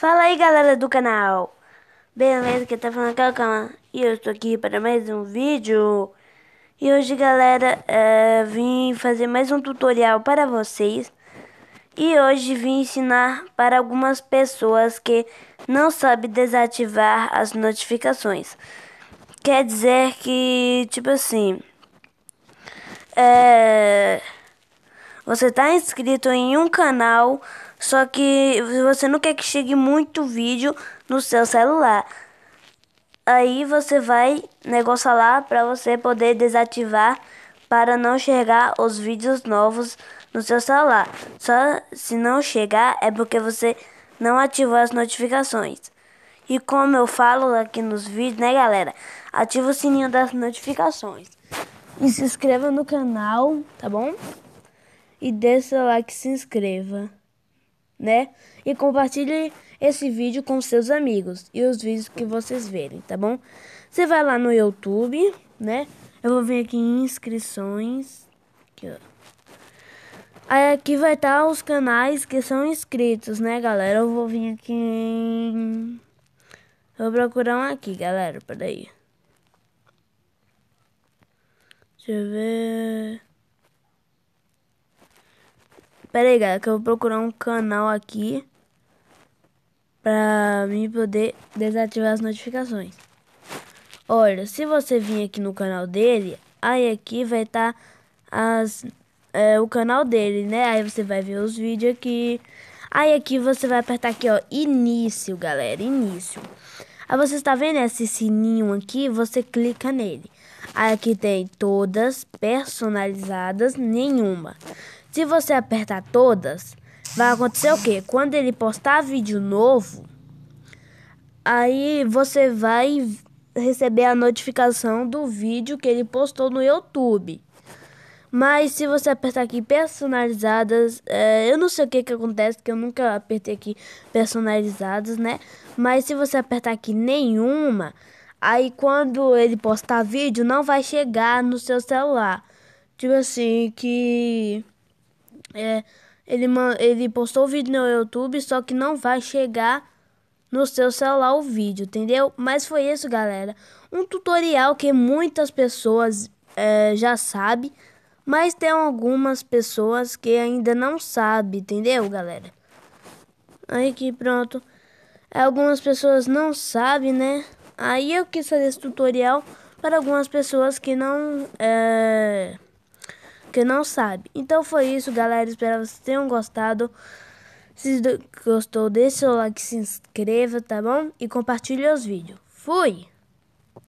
Fala aí galera do canal, beleza? Que tá falando Calcama e eu estou aqui para mais um vídeo E hoje galera, é, vim fazer mais um tutorial para vocês E hoje vim ensinar para algumas pessoas que não sabem desativar as notificações Quer dizer que, tipo assim, é, você tá inscrito em um canal só que você não quer que chegue muito vídeo no seu celular. Aí você vai negociar lá para você poder desativar para não chegar os vídeos novos no seu celular. Só se não chegar é porque você não ativou as notificações. E como eu falo aqui nos vídeos, né, galera? Ativa o sininho das notificações. E se inscreva no canal, tá bom? E dê seu like, se inscreva né? E compartilhe esse vídeo com seus amigos e os vídeos que vocês verem, tá bom? Você vai lá no YouTube, né? Eu vou vir aqui em inscrições. Aqui, ó. Aí aqui vai estar tá os canais que são inscritos, né, galera? Eu vou vir aqui em... Vou procurar um aqui, galera, peraí. Deixa eu ver... Pera aí, galera, que eu vou procurar um canal aqui pra mim poder desativar as notificações. Olha, se você vir aqui no canal dele, aí aqui vai estar tá as, é, o canal dele, né? Aí você vai ver os vídeos aqui. Aí aqui você vai apertar aqui, ó, início, galera, início. Aí você está vendo esse sininho aqui, você clica nele. Aí aqui tem todas personalizadas, nenhuma. Se você apertar todas, vai acontecer o quê? Quando ele postar vídeo novo, aí você vai receber a notificação do vídeo que ele postou no YouTube. Mas se você apertar aqui personalizadas, é, eu não sei o que que acontece, que eu nunca apertei aqui personalizadas, né? Mas se você apertar aqui nenhuma, aí quando ele postar vídeo, não vai chegar no seu celular. Tipo assim, que... É, ele, ele postou o vídeo no YouTube, só que não vai chegar no seu celular o vídeo, entendeu? Mas foi isso, galera. Um tutorial que muitas pessoas é, já sabem, mas tem algumas pessoas que ainda não sabem, entendeu, galera? Aí que pronto. Algumas pessoas não sabem, né? Aí eu quis fazer esse tutorial para algumas pessoas que não é, que não sabe. Então foi isso, galera. Espero que vocês tenham gostado. Se gostou, deixa o like, se inscreva, tá bom? E compartilhe os vídeos. Fui!